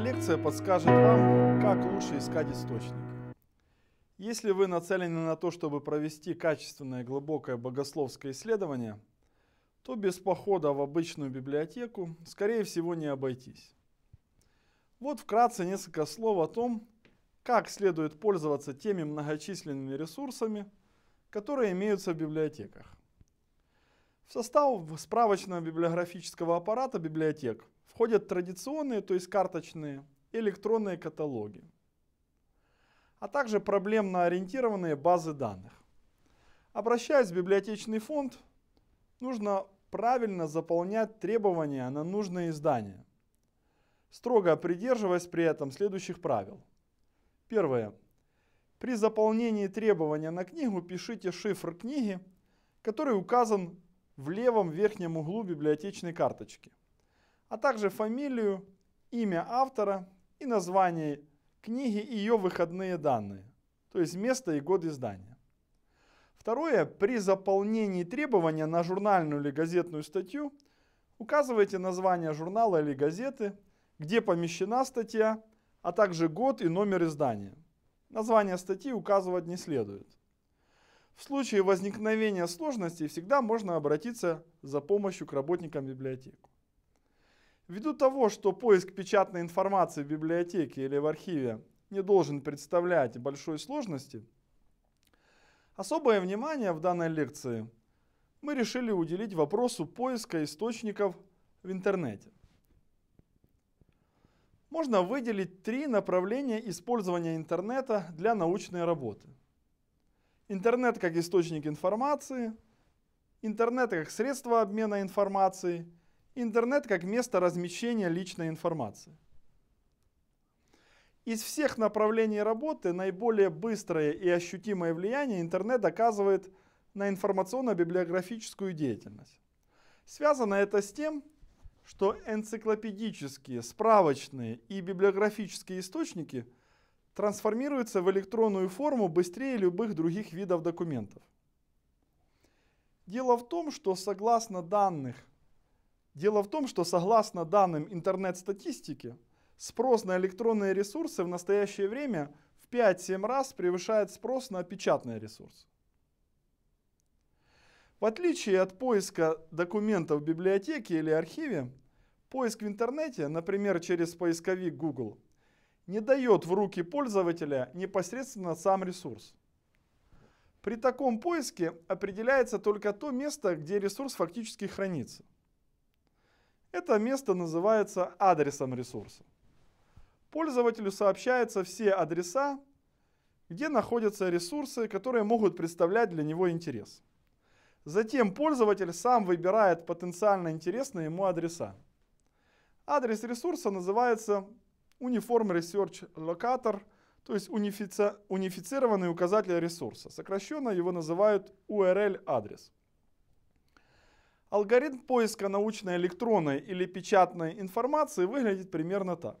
лекция подскажет вам, как лучше искать источник. Если вы нацелены на то, чтобы провести качественное глубокое богословское исследование, то без похода в обычную библиотеку, скорее всего, не обойтись. Вот вкратце несколько слов о том, как следует пользоваться теми многочисленными ресурсами, которые имеются в библиотеках. В состав справочного библиографического аппарата библиотек входят традиционные, то есть карточные, электронные каталоги, а также проблемно ориентированные базы данных. Обращаясь в библиотечный фонд, нужно правильно заполнять требования на нужные издания, строго придерживаясь при этом следующих правил. Первое. При заполнении требования на книгу пишите шифр книги, который указан в левом верхнем углу библиотечной карточки, а также фамилию, имя автора и название книги и ее выходные данные, то есть место и год издания. Второе. При заполнении требования на журнальную или газетную статью указывайте название журнала или газеты, где помещена статья, а также год и номер издания. Название статьи указывать не следует. В случае возникновения сложностей всегда можно обратиться за помощью к работникам библиотеки. Ввиду того, что поиск печатной информации в библиотеке или в архиве не должен представлять большой сложности, особое внимание в данной лекции мы решили уделить вопросу поиска источников в интернете. Можно выделить три направления использования интернета для научной работы – интернет как источник информации, интернет как средство обмена информацией, интернет как место размещения личной информации. Из всех направлений работы наиболее быстрое и ощутимое влияние интернет оказывает на информационно-библиографическую деятельность. Связано это с тем, что энциклопедические, справочные и библиографические источники – трансформируется в электронную форму быстрее любых других видов документов. Дело в том, что согласно данных, дело в том, что согласно данным интернет-статистики, спрос на электронные ресурсы в настоящее время в 5-7 раз превышает спрос на печатные ресурсы. В отличие от поиска документов в библиотеке или архиве, поиск в интернете, например, через поисковик Google – не дает в руки пользователя непосредственно сам ресурс. При таком поиске определяется только то место, где ресурс фактически хранится. Это место называется адресом ресурса. Пользователю сообщаются все адреса, где находятся ресурсы, которые могут представлять для него интерес. Затем пользователь сам выбирает потенциально интересные ему адреса. Адрес ресурса называется Uniform Research Locator, то есть унифици... унифицированный указатель ресурса. Сокращенно его называют URL-адрес. Алгоритм поиска научной электронной или печатной информации выглядит примерно так.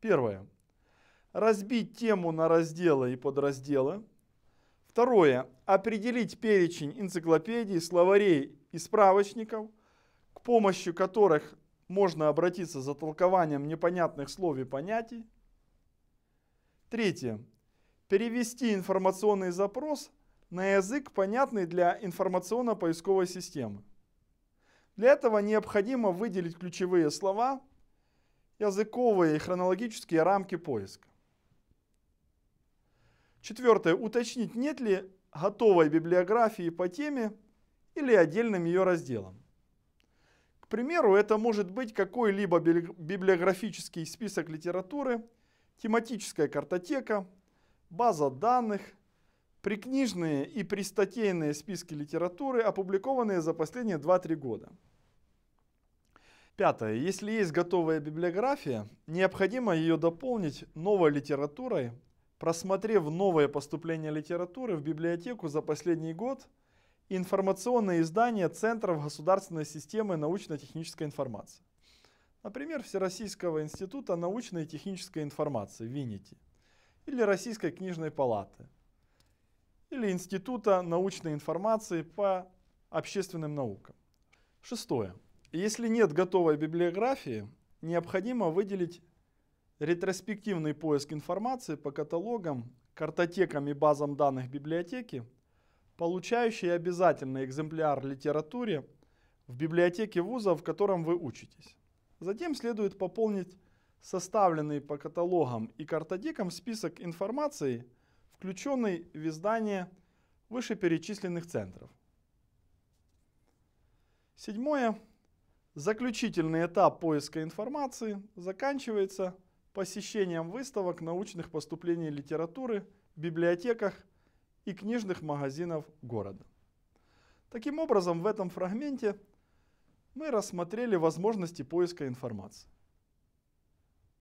Первое. Разбить тему на разделы и подразделы. Второе. Определить перечень энциклопедий, словарей и справочников, к помощи которых можно обратиться за толкованием непонятных слов и понятий. Третье. Перевести информационный запрос на язык, понятный для информационно-поисковой системы. Для этого необходимо выделить ключевые слова, языковые и хронологические рамки поиска. Четвертое. Уточнить, нет ли готовой библиографии по теме или отдельным ее разделом. К примеру, это может быть какой-либо библиографический список литературы, тематическая картотека, база данных, прикнижные и пристатейные списки литературы, опубликованные за последние 2-3 года. Пятое. Если есть готовая библиография, необходимо ее дополнить новой литературой, просмотрев новое поступление литературы в библиотеку за последний год – информационные издания Центров государственной системы научно-технической информации. Например, Всероссийского института научной и технической информации ВИНИТИ или Российской книжной палаты или Института научной информации по общественным наукам. Шестое. Если нет готовой библиографии, необходимо выделить ретроспективный поиск информации по каталогам, картотекам и базам данных библиотеки – получающий обязательный экземпляр литературы в библиотеке вуза, в котором вы учитесь. Затем следует пополнить составленный по каталогам и картотекам список информации, включенный в издание вышеперечисленных центров. Седьмое. Заключительный этап поиска информации заканчивается посещением выставок научных поступлений литературы в библиотеках и книжных магазинов города. Таким образом, в этом фрагменте мы рассмотрели возможности поиска информации.